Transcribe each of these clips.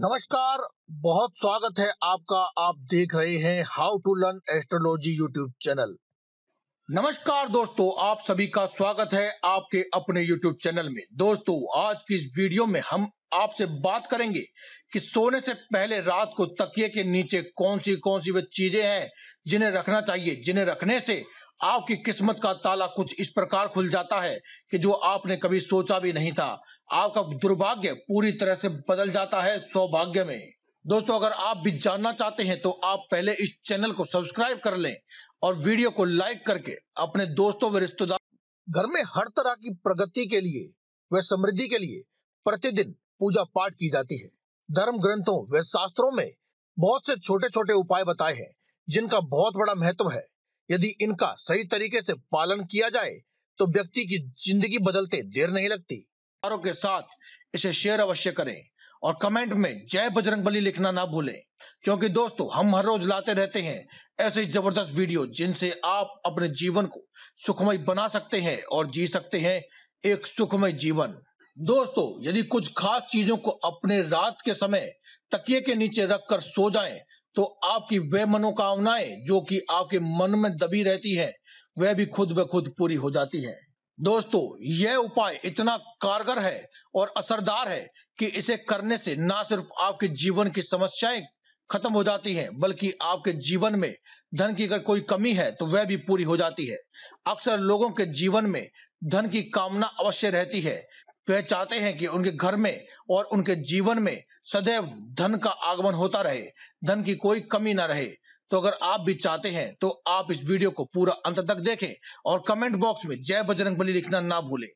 नमस्कार बहुत स्वागत है आपका आप देख रहे हैं how to learn astrology YouTube channel नमस्कार दोस्तों आप सभी का स्वागत है आपके अपने यूट्यूब चैनल में दोस्तों आज की इस वीडियो में हम आपसे बात करेंगे कि सोने से पहले रात को तकिए के नीचे कौन सी कौन सी वे चीजें हैं जिन्हें रखना चाहिए जिन्हें रखने से आपकी किस्मत का ताला कुछ इस प्रकार खुल जाता है कि जो आपने कभी सोचा भी नहीं था आपका दुर्भाग्य पूरी तरह से बदल जाता है सौभाग्य में दोस्तों अगर आप भी जानना चाहते हैं तो आप पहले इस चैनल को सब्सक्राइब कर लें और वीडियो को लाइक करके अपने दोस्तों व रिश्तेदार घर में हर तरह की प्रगति के लिए व समृद्धि के लिए प्रतिदिन पूजा पाठ की जाती है धर्म ग्रंथों व शास्त्रों में बहुत से छोटे छोटे उपाय बताए हैं जिनका बहुत बड़ा महत्व है यदि इनका सही तरीके से पालन किया जाए तो व्यक्ति की जिंदगी बदलते देर नहीं लगती के साथ इसे शेयर अवश्य करें और कमेंट में जय बजरंगबली लिखना ना भूलें क्योंकि दोस्तों हम हर रोज लाते रहते हैं ऐसे जबरदस्त वीडियो जिनसे आप अपने जीवन को सुखमय बना सकते हैं और जी सकते हैं एक सुखमय जीवन दोस्तों यदि कुछ खास चीजों को अपने रात के समय तकिए के नीचे रखकर सो जाएं तो आपकी वे मनोकामनाएं जो कि आपके मन में दबी रहती है वह भी खुद ब खुद पूरी हो जाती है दोस्तों यह उपाय इतना कारगर है और असरदार है कि इसे करने से ना सिर्फ आपके जीवन की समस्याएं खत्म हो जाती हैं बल्कि आपके जीवन में धन की अगर कोई कमी है तो वह भी पूरी हो जाती है अक्सर लोगों के जीवन में धन की कामना अवश्य रहती है वह तो चाहते हैं कि उनके घर में और उनके जीवन में सदैव धन का आगमन होता रहे धन की कोई कमी ना रहे तो अगर आप भी चाहते हैं तो आप इस वीडियो को पूरा अंत तक देखें और कमेंट बॉक्स में जय बजरंग बली लिखना ना भूलें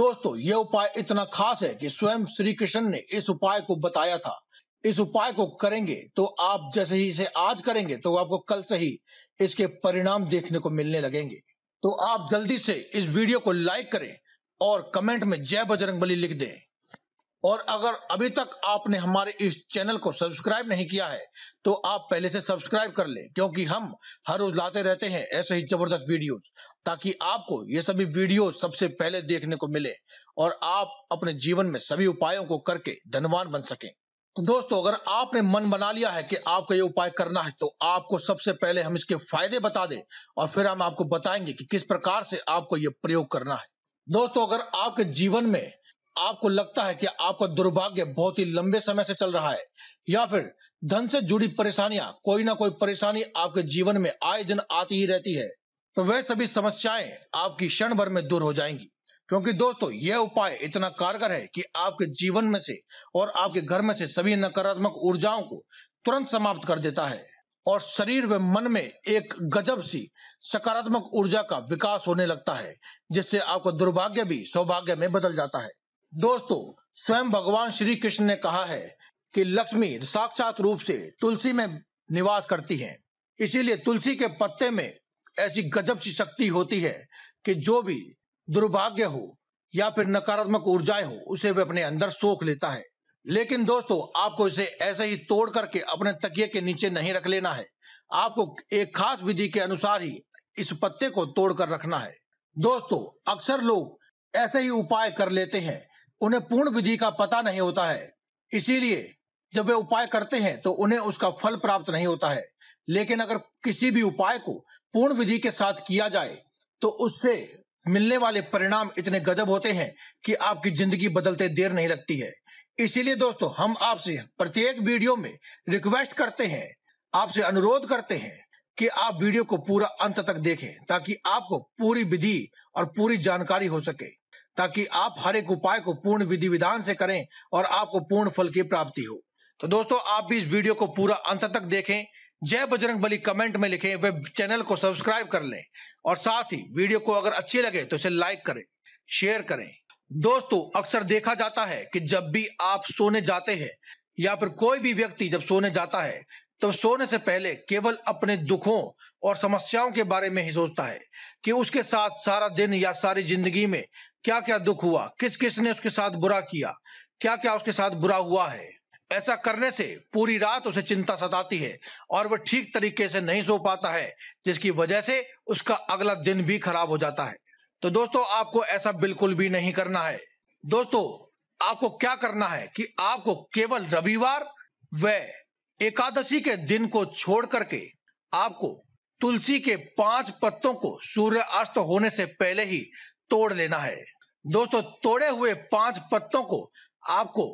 दोस्तों ये उपाय इतना खास है कि स्वयं श्री कृष्ण ने इस उपाय को बताया था इस उपाय को करेंगे तो आप जैसे ही इसे आज करेंगे तो आपको कल से ही इसके परिणाम देखने को मिलने लगेंगे तो आप जल्दी से इस वीडियो को लाइक करें और कमेंट में जय बजरंग बली लिख दें और अगर अभी तक आपने हमारे इस चैनल को सब्सक्राइब नहीं किया है तो आप पहले से सब्सक्राइब कर लें क्योंकि हम हर रोज लाते रहते हैं ऐसे ही जबरदस्त वीडियोस ताकि आपको ये सभी वीडियो सबसे पहले देखने को मिले और आप अपने जीवन में सभी उपायों को करके धनवान बन सकें तो दोस्तों अगर आपने मन बना लिया है कि आपको ये उपाय करना है तो आपको सबसे पहले हम इसके फायदे बता दें और फिर हम आपको बताएंगे कि किस प्रकार से आपको ये प्रयोग करना है दोस्तों अगर आपके जीवन में आपको लगता है कि आपका दुर्भाग्य बहुत ही लंबे समय से चल रहा है या फिर धन से जुड़ी परेशानियां कोई ना कोई परेशानी आपके जीवन में आए दिन आती ही रहती है तो वह सभी समस्याएं आपकी क्षण भर में दूर हो जाएंगी क्योंकि दोस्तों यह उपाय इतना कारगर है कि आपके जीवन में से और आपके घर में से सभी नकारात्मक ऊर्जाओं को तुरंत समाप्त कर देता है और शरीर व मन में एक गजब सी सकारात्मक ऊर्जा का विकास होने लगता है जिससे आपका दुर्भाग्य भी सौभाग्य में बदल जाता है दोस्तों स्वयं भगवान श्री कृष्ण ने कहा है कि लक्ष्मी साक्षात रूप से तुलसी में निवास करती है इसीलिए तुलसी के पत्ते में ऐसी गजब सी शक्ति होती है कि जो भी दुर्भाग्य हो या फिर नकारात्मक ऊर्जाएं हो उसे वे अपने अंदर सोख लेता है लेकिन दोस्तों आपको इसे ऐसे ही तोड़ करके अपने तकिए के नीचे नहीं रख लेना है आपको एक खास विधि के अनुसार ही इस पत्ते को तोड़ कर रखना है दोस्तों अक्सर लोग ऐसे ही उपाय कर लेते हैं उन्हें पूर्ण विधि का पता नहीं होता है इसीलिए जब वे उपाय करते हैं तो उन्हें उसका फल प्राप्त नहीं होता है लेकिन अगर किसी भी उपाय को पूर्ण विधि के साथ किया जाए तो उससे मिलने वाले परिणाम इतने गजब होते हैं कि आपकी जिंदगी बदलते देर नहीं लगती है इसीलिए दोस्तों हम आपसे प्रत्येक वीडियो में रिक्वेस्ट करते हैं आपसे अनुरोध करते हैं कि आप वीडियो को पूरा अंत तक देखें ताकि आपको पूरी विधि और पूरी जानकारी हो सके ताकि आप हर एक उपाय को पूर्ण विधि विधान से करें और आपको पूर्ण फल की प्राप्ति हो तो दोस्तों आप भी इस वीडियो को पूरा अंत तक देखें जय बजरंग बली कमेंट में लिखें वे चैनल को सब्सक्राइब कर लें और साथ ही वीडियो को अगर अच्छी लगे तो इसे लाइक करें शेयर करें दोस्तों अक्सर देखा जाता है कि जब भी आप सोने जाते हैं या फिर कोई भी व्यक्ति जब सोने जाता है तो सोने से पहले केवल अपने दुखों और समस्याओं के बारे में ही सोचता है कि उसके साथ सारा दिन या सारी जिंदगी में क्या क्या दुख हुआ किस किस ने उसके साथ बुरा किया क्या क्या उसके साथ बुरा हुआ है ऐसा करने से पूरी रात उसे चिंता सताती है और वह ठीक तरीके से नहीं सो पाता है जिसकी वजह से उसका अगला दिन भी खराब हो जाता है तो दोस्तों आपको ऐसा बिल्कुल भी नहीं करना है दोस्तों आपको क्या करना है कि आपको केवल रविवार व एकादशी के दिन को छोड़ करके आपको तुलसी के पांच पत्तों को सूर्य अस्त होने से पहले ही तोड़ लेना है दोस्तों तोड़े हुए पांच पत्तों को आपको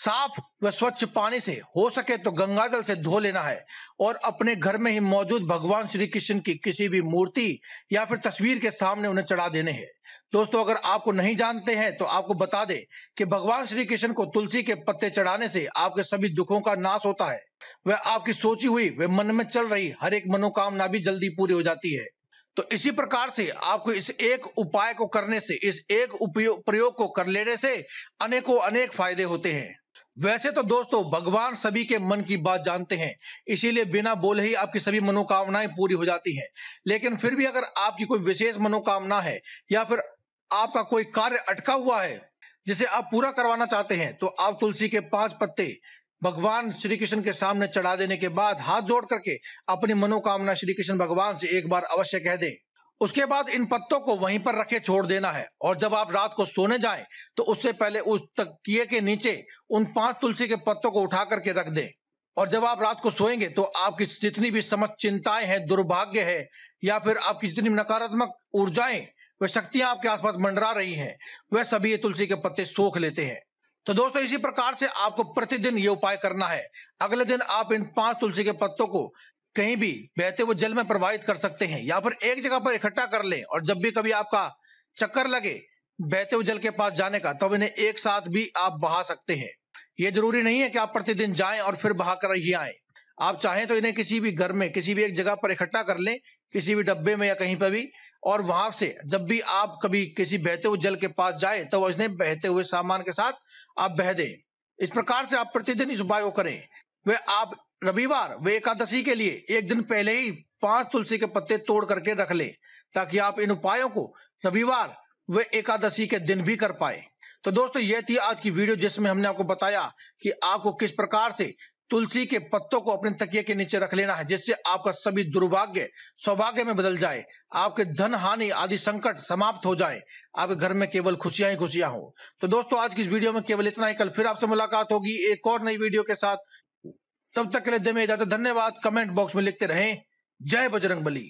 साफ व स्वच्छ पानी से हो सके तो गंगा जल से धो लेना है और अपने घर में ही मौजूद भगवान श्री कृष्ण की किसी भी मूर्ति या फिर तस्वीर के सामने उन्हें चढ़ा देने हैं दोस्तों अगर आपको नहीं जानते हैं तो आपको बता दे कि भगवान श्री कृष्ण को तुलसी के पत्ते चढ़ाने से आपके सभी दुखों का नाश होता है वह आपकी सोची हुई वे मन में चल रही हर एक मनोकामना भी जल्दी पूरी हो जाती है तो इसी प्रकार से आपको इस एक उपाय को करने से इस एक उपयोग प्रयोग को कर लेने से अनेकों अनेक फायदे होते हैं वैसे तो दोस्तों भगवान सभी के मन की बात जानते हैं इसीलिए बिना बोले ही आपकी सभी मनोकामनाएं पूरी हो जाती हैं लेकिन फिर भी अगर आपकी कोई विशेष मनोकामना है या फिर आपका कोई कार्य अटका हुआ है जिसे आप पूरा करवाना चाहते हैं तो आप तुलसी के पांच पत्ते भगवान श्री कृष्ण के सामने चढ़ा देने के बाद हाथ जोड़ करके अपनी मनोकामना श्री कृष्ण भगवान से एक बार अवश्य कह दें उसके बाद इन पत्तों को वहीं पर रखे छोड़ देना है और जब आप रात को सोने जाएं तो उससे पहले उस तकिए के नीचे उन पांच तुलसी के पत्तों को उठा करके रख दें और जब आप रात को सोएंगे तो आपकी जितनी भी समस्त चिंताएं हैं दुर्भाग्य है या फिर आपकी जितनी नकारात्मक ऊर्जाएं वे शक्तियां आपके आसपास मंडरा रही हैं वह सभी ये तुलसी के पत्ते सोख लेते हैं तो दोस्तों इसी प्रकार से आपको प्रतिदिन ये उपाय करना है अगले दिन आप इन पांच तुलसी के पत्तों को कहीं भी बहते हुए जल में प्रवाहित कर सकते हैं या फिर एक जगह पर इकट्ठा कर लें और जब भी कभी आपका चक्कर लगे बहते हुए जल के पास जाने का तब तो इन्हें एक साथ भी आप बहा सकते हैं ये जरूरी नहीं है कि आप प्रतिदिन जाएं और फिर बहा कर ही आए आप चाहें तो इन्हें किसी भी घर में किसी भी एक जगह पर इकट्ठा कर लें किसी भी डब्बे में या कहीं पर भी और वहां से जब भी आप कभी किसी बहते हुए जल के पास जाए तो वह इन्हें बहते हुए सामान के साथ आप बह दें इस प्रकार से आप प्रतिदिन इस उपाय को करें वह आप रविवार व एकादशी के लिए एक दिन पहले ही पांच तुलसी के पत्ते तोड़ करके रख ले ताकि आप इन उपायों को रविवार व एकादशी के दिन भी कर पाए तो दोस्तों ये थी आज की वीडियो जिसमें हमने आपको बताया कि आपको किस प्रकार से तुलसी के पत्तों को अपने तकिए के नीचे रख लेना है जिससे आपका सभी दुर्भाग्य सौभाग्य में बदल जाए आपके धन हानि आदि संकट समाप्त हो जाए आपके घर में केवल खुशियां ही खुशियां हो तो दोस्तों आज की इस वीडियो में केवल इतना ही कल फिर आपसे मुलाकात होगी एक और नई वीडियो के साथ तब तक के लिए दे में इजाजत धन्यवाद कमेंट बॉक्स में लिखते रहें जय बजरंग